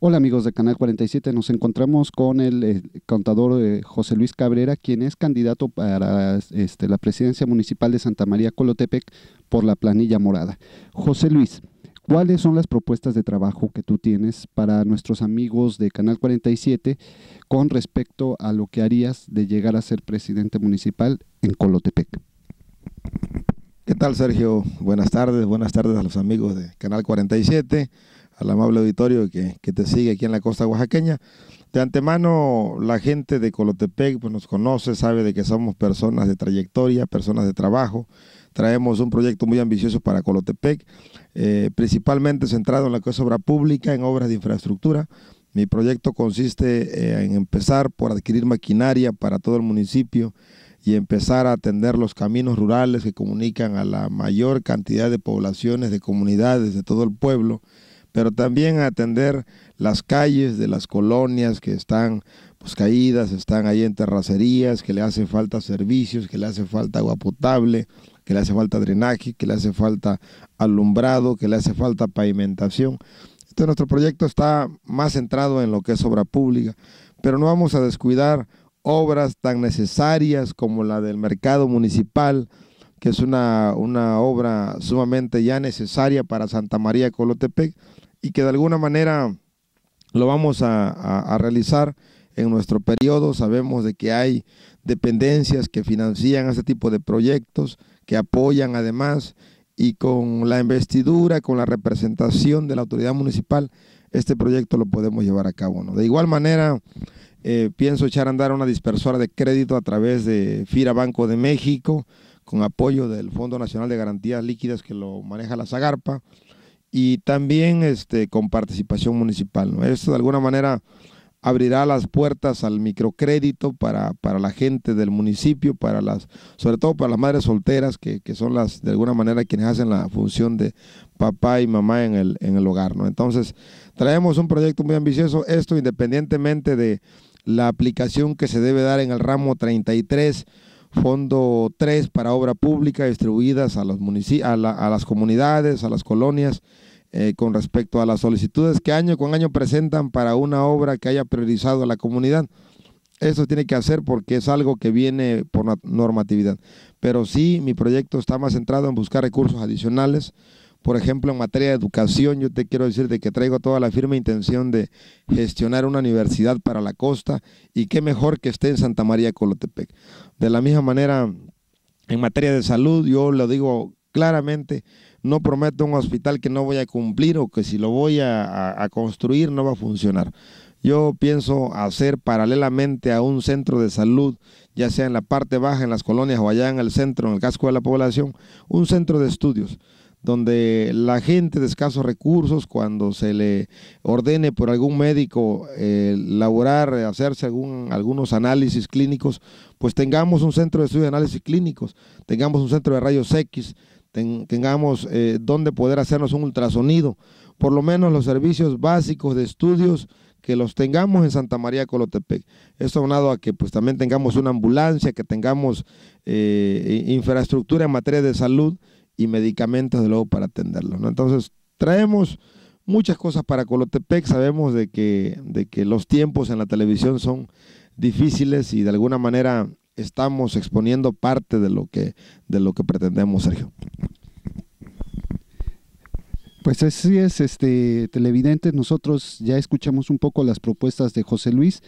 Hola amigos de Canal 47, nos encontramos con el, eh, contador eh, José Luis Cabrera, quien es candidato para este, la presidencia municipal de Santa María Colotepec por la planilla morada. José Luis, ¿cuáles son las propuestas de trabajo que tú tienes para nuestros amigos de Canal 47 con respecto a lo que harías de llegar a ser presidente municipal en Colotepec? ¿Qué tal Sergio? Buenas tardes, buenas tardes a los amigos de Canal 47 al amable auditorio que, te sigue aquí en la costa oaxaqueña. De antemano, la gente de Colotepec pues, nos conoce, sabe de que somos personas de trayectoria, personas de trabajo. Traemos un proyecto muy ambicioso para Colotepec, eh, principalmente centrado en la cosa obra pública, en obras de infraestructura. Mi proyecto consiste eh, en empezar por adquirir maquinaria para todo el municipio y empezar a atender los caminos rurales que comunican a la mayor cantidad de poblaciones, de comunidades de todo el pueblo pero también atender las calles de las colonias que están pues, caídas, están ahí en terracerías, que le hace falta servicios, que le hace falta agua potable, que le hace falta drenaje, que le hace falta alumbrado, que le hace falta pavimentación. Entonces nuestro proyecto está más centrado en lo que es obra pública, pero no vamos a descuidar obras tan necesarias como la del mercado municipal, que es una, una obra sumamente ya necesaria para Santa María Colotepec, y que de alguna manera lo vamos a, realizar en nuestro periodo. Sabemos de que hay dependencias que financian este tipo de proyectos, que apoyan además y con la investidura, con la representación de la autoridad municipal, este proyecto lo podemos llevar a cabo. ¿no? De igual manera, eh, pienso echar a andar una dispersora de crédito a través de FIRA Banco de México, con apoyo del Fondo Nacional de Garantías Líquidas que lo maneja la Zagarpa y también este, con participación municipal. ¿no? Esto de alguna manera abrirá las puertas al microcrédito para, para la gente del municipio, para las, sobre todo para las madres solteras, que, son las de alguna manera quienes hacen la función de papá y mamá en el, en el hogar. ¿no? Entonces, traemos un proyecto muy ambicioso, esto independientemente de la aplicación que se debe dar en el ramo 33 Fondo 3 para obra pública distribuidas a, los a, a las comunidades, a las colonias, eh, con respecto a las solicitudes que año con año presentan para una obra que haya priorizado a la comunidad. Eso tiene que hacer porque es algo que viene por normatividad. Pero sí, mi proyecto está más centrado en buscar recursos adicionales por ejemplo, en materia de educación, yo te quiero decir de que traigo toda la firme intención de gestionar una universidad para la costa y qué mejor que esté en Santa María Colotepec. De la misma manera, en materia de salud, yo lo digo claramente, no prometo un hospital que no voy a cumplir o que si lo voy a, a construir no va a funcionar. Yo pienso hacer paralelamente a un centro de salud, ya sea en la parte baja, en las colonias o allá en el centro, en el casco de la población, un centro de estudios donde la gente de escasos recursos, cuando se le ordene por algún médico eh, laborar, hacerse algunos análisis clínicos, pues tengamos un centro de estudios de análisis clínicos, tengamos un centro de rayos X, tengamos eh, donde poder hacernos un ultrasonido, por lo menos los servicios básicos de estudios que los tengamos en Santa María Colotepec. Esto aunado a que pues, también tengamos una ambulancia, que tengamos eh, infraestructura en materia de salud, y medicamentos de luego para atenderlo. Entonces, traemos muchas cosas para Colotepec. Sabemos de que, de que los tiempos en la televisión son difíciles y de alguna manera estamos exponiendo parte de lo que, de lo que pretendemos, Sergio. Pues así es, este televidente nosotros ya escuchamos un poco las propuestas de José Luis,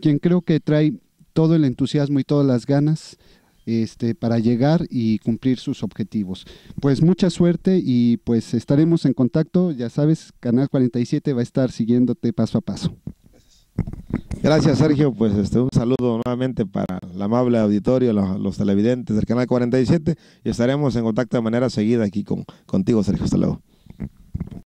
quien creo que trae todo el entusiasmo y todas las ganas este, para llegar y cumplir sus objetivos. Pues mucha suerte y pues estaremos en contacto. Ya sabes, Canal 47 va a estar siguiéndote paso a paso. Gracias Sergio, pues este, un saludo nuevamente para el amable auditorio, los, televidentes del Canal 47 y estaremos en contacto de manera seguida aquí con, contigo Sergio. Hasta luego.